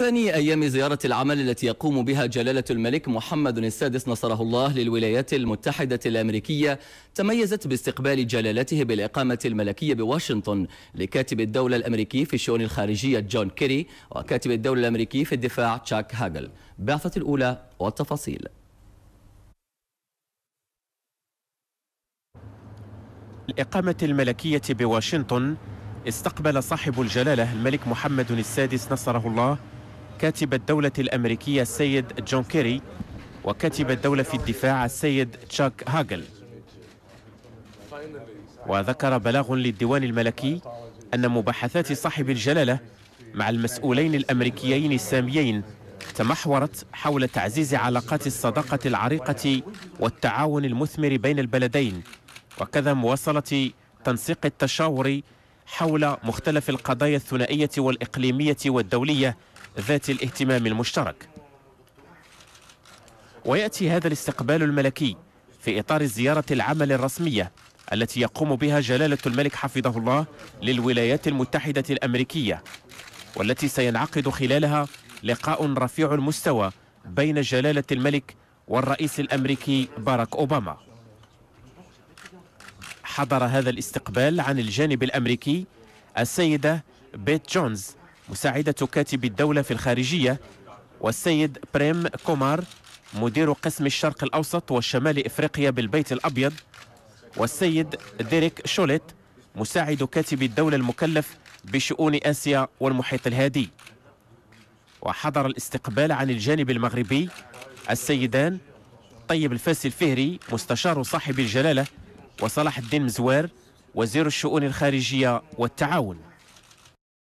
ثاني أيام زيارة العمل التي يقوم بها جلالة الملك محمد السادس نصره الله للولايات المتحدة الأمريكية تميزت باستقبال جلالته بالإقامة الملكية بواشنطن لكاتب الدولة الأمريكي في الشؤون الخارجية جون كيري وكاتب الدولة الأمريكي في الدفاع تشاك هاجل بعثة الأولى والتفاصيل الإقامة الملكية بواشنطن استقبل صاحب الجلالة الملك محمد السادس نصره الله كاتب الدولة الأمريكية السيد جون كيري وكاتب الدولة في الدفاع السيد تشاك هاجل وذكر بلاغ للديوان الملكي أن مباحثات صاحب الجلالة مع المسؤولين الأمريكيين الساميين تمحورت حول تعزيز علاقات الصداقة العريقة والتعاون المثمر بين البلدين وكذا مواصلة تنسيق التشاور حول مختلف القضايا الثنائية والإقليمية والدولية ذات الاهتمام المشترك ويأتي هذا الاستقبال الملكي في إطار الزيارة العمل الرسمية التي يقوم بها جلالة الملك حفظه الله للولايات المتحدة الأمريكية والتي سينعقد خلالها لقاء رفيع المستوى بين جلالة الملك والرئيس الأمريكي باراك أوباما حضر هذا الاستقبال عن الجانب الأمريكي السيدة بيت جونز مساعدة كاتب الدولة في الخارجية والسيد بريم كومار مدير قسم الشرق الأوسط والشمال إفريقيا بالبيت الأبيض والسيد ديريك شوليت مساعد كاتب الدولة المكلف بشؤون آسيا والمحيط الهادي وحضر الاستقبال عن الجانب المغربي السيدان طيب الفاسي الفهري مستشار صاحب الجلالة وصلاح الدين مزوار وزير الشؤون الخارجية والتعاون